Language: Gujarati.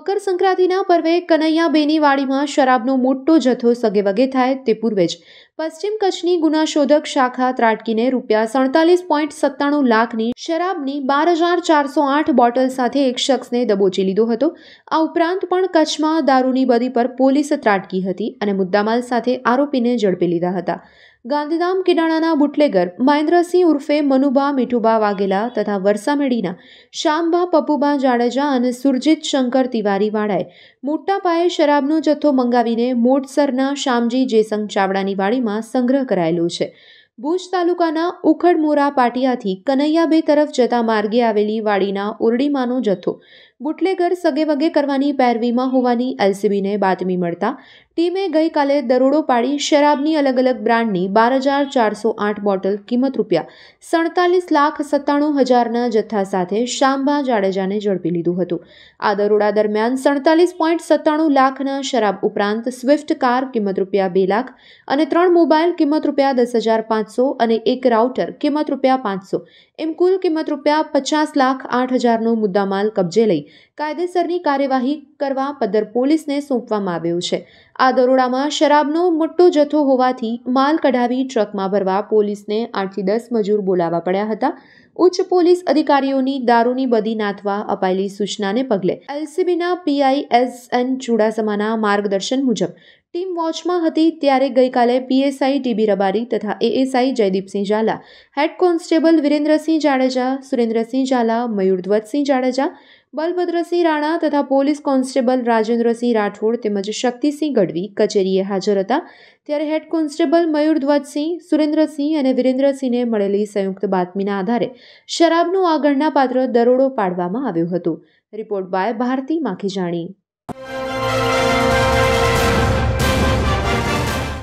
મકર સંક્રાંતિના પર્વે બેની વાડીમાં શરાબનો મોટો જથ્થો સગેવગે થાય તે પૂર્વે જ પશ્ચિમ કચ્છની ગુનાશોધક શાખા ત્રાટકીને રૂપિયા સડતાલીસ પોઈન્ટ સત્તાણું લાખની શરાબની બાર હજાર ચારસો આઠ બોટલ સાથે એક શખ્સને દબોચી લીધો હતો આ ઉપરાંત પણ કચ્છમાં દારૂની બદી પર પોલીસ ત્રાટકી હતી અને મુદ્દામાલ સાથે આરોપીને ઝડપી લીધા હતા ગાંધીધામ કિરાણાના બુટલેગર મહેન્દ્રસિંહ ઉર્ફે મનુબા મીઠુબા વાઘેલા તથા વરસામેડીના શ્યામબા પપુબા જાડેજા અને સુરજીત શંકર તિવારીવાળાએ મોટા પાયે શરાબનો જથ્થો મંગાવીને મોટસરના શ્યામજી જયસંગ ચાવડાની વાડીમાં સંગ્રહ કરાયેલો છે ભુજ તાલુકાના ઉખડમોરા પાટિયાથી કનૈયાબે તરફ જતા માર્ગે આવેલી વાડીના ઓરડીમાંનો જથ્થો બુટલેગર સગેવગે કરવાની પેરવીમાં હોવાની એલસીબીને બાતમી મળતા ટીમે ગઈકાલે દરોડો પાડી શરાબની અલગ અલગ બ્રાન્ડની બાર હજાર ચારસો આઠ બોટલ કિંમત રૂપિયા સડતાલીસ લાખ સત્તાણું હજારના જથ્થા સાથે શાંબા જાડેજાને ઝડપી લીધું હતું આ દરોડા દરમિયાન સડતાલીસ પોઈન્ટ સત્તાણું લાખના શરાબ ઉપરાંત સ્વિફ્ટ કાર કિંમત રૂપિયા બે લાખ અને ત્રણ મોબાઈલ કિંમત રૂપિયા દસ હજાર પાંચસો અને એક રાઉટર કિંમત રૂપિયા પાંચસો એમ કુલ કિંમત રૂપિયા પચાસ લાખ આઠ હજારનો મુદ્દામાલ કબજે લઈ કાયદેસરની કાર્યવાહી કરવા પદર પોલીસને સોંપવામાં આવ્યો છે આ દરોડામાં શરાબનો મોટો જથ્થો હોવાથી માલ કઢાવી ટ્રકમાં ભરવા પોલીસને આઠથી દસ મજૂર બોલાવવા પડ્યા હતા ઉચ્ચ પોલીસ અધિકારીઓની દારૂની બદી નાથવા અપાયેલી સૂચનાને પગલે એલસીબીના પીઆઈ એસ એન ચુડાસમાના માર્ગદર્શન મુજબ ટીમ વોચમાં હતી ત્યારે ગઈકાલે પીએસઆઈ ટીબી રબારી તથા ASI Jaydeepsinh Zala head constable Virendrasinh Jadeja Surendrasinh Zala Mayur Dhwajsinh Jadeja Balbhadrasinh Rana તથા પોલીસ કોન્સ્ટેબલ રાજેન્દ્રસિંહ રાઠોડ તેમજ શક્તિસિંહ ગઢવી કચેરીએ હાજર હતા ત્યારે હેડ કોન્સ્ટેબલ મયુરધ્વજસિંહ સુરેન્દ્રસિંહ અને વિરેન્દ્રસિંહને મળેલી સંયુક્ત બાતમીના આધારે શરાબનું આગળના પાત્ર દરોડો પાડવામાં આવ્યું હતું રિપોર્ટ બાય ભારતી માખીજાણી